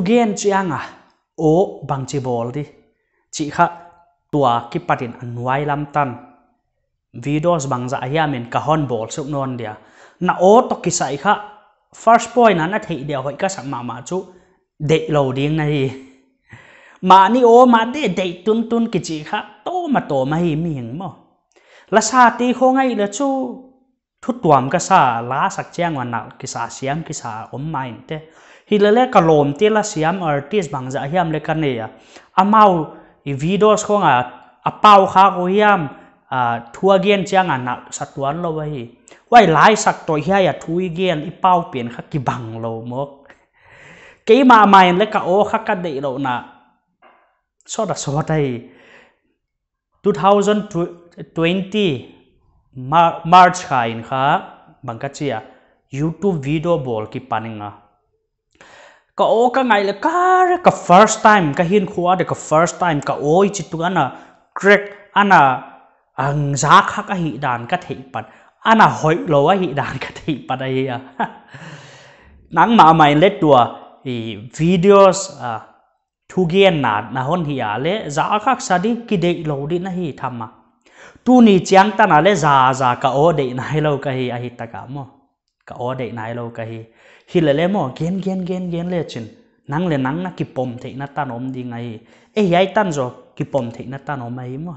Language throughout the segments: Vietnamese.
gen thugen chianga ah, o bangchi bol di chi kha tua ki parin anuai lam tan videos bangza ayamin ka hon bol suk non dia na ô to ki sai kha first point na na thei dia hoi ka sak ma ma chu de lo ding na hi ma ni o ma de de tun tun ki chi kha to ma to ma hi mi hing mo la sa ti kho ngai la chu thu tuam ka sa la sak chiang wa na ki sa siam ki sa om main te hi le le ka lom te la siam artist bang za hiam le ka ne ya amau i videos ko nga apau kha ko hiam a thua gen chang an na satuan lo wa hi wai lai sak to hi ya thui gen i pau pen kha ki bang lo mok ke ma mai le ka o kha ka de lo na so da so dai 2020 March kha in kha bangkachia YouTube video ball ki paninga ka o ka ngai le cái ka first time cái hin khuwa de cái first time ka oi chỉ tu ana crack ana ang à, za kha ka hi dan cái thei pat anh hoi lo a hi dan ka thei pat a hi a nang ma mai le tua i videos a à, thu gian na na hon hi à lẽ za kha sa đi kí de lo đi na hi tham à tu ni chiang ta na lẽ za za ka o de na hi lo ka hi a hi ta ka mo ka o de nai lo ka khi hi le le mo gen gen gen gen le chin nang le nang na ki pom the na tan om đi ngay, ấy ai tan zo ki bom thì na tan om ai mo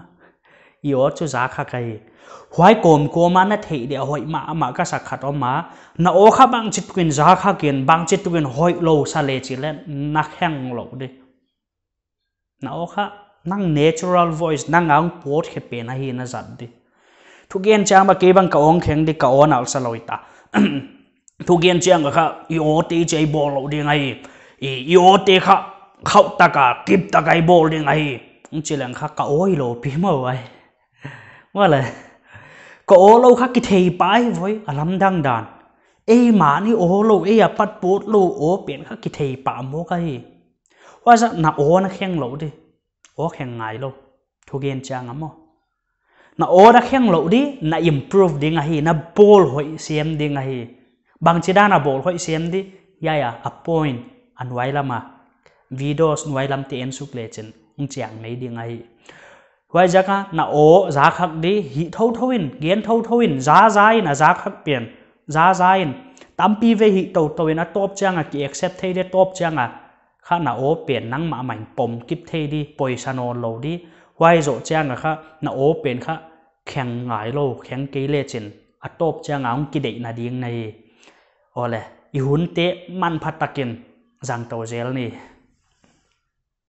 i o chu za cái, hoài hoai kom ko ma na để de hoi ma ma ka khát khat ma na o kha bang chit kwin za kha ken bang chit kwin hoi lâu sa le chi lên na khang lo đi, na o kha nang natural voice nang ang pot khe pe na hi na zat de ทุกเย็นจ้ามาเก็บังกะองแข็งดิกะออนเอาสลอยตาทุกเย็นเชียงก็ค่ะอีโอตีใจบอลเราดีไงอีโอตีค่ะเข้าตะกากิบตะไกบอลดีไงมึงเชียงค่ะก็โอ้ยโลพี่มาไว้ว่าเลยก็โอ้เราค่ะกิเทยไปไว้อารมณ์ดังดานเอ้หมานี่โอ้เราเอ้ยปัดปูดลูโอ้เปลี่ยนค่ะกิเทยป่าโมกันว่าจะหน้าโอ้นะแข่งเราดิโอ้แข่งไงเราทุกเย็นเชียงอ่ะมั้ง na ora kheng lo di na improve ding hi na ball hoi siam ding hi bang chi dana ball hoi siam di ya ya a point an wai lama à. videos nuai lam te en suk le chen ung chiang nei ding hi wai jaka na o za khak di hi thâu thâu in gen thâu thâu in za za in a za khak pian za za in tam pi ve hi tâu tâu in a top chang a à, ki accept thei de top chang a à. khá na o pian nang ma main pom kip thei di poisano lo di ไหวโจเจ้างนะคะน่าโอเป็นค่ะแข็งหงายโลแข็งเกเลจินอัตโตบเจ้างองกิเดนาดิ้งใน๋อเลอีหุนเตะมันพัตตะกินจังโตเจลนี่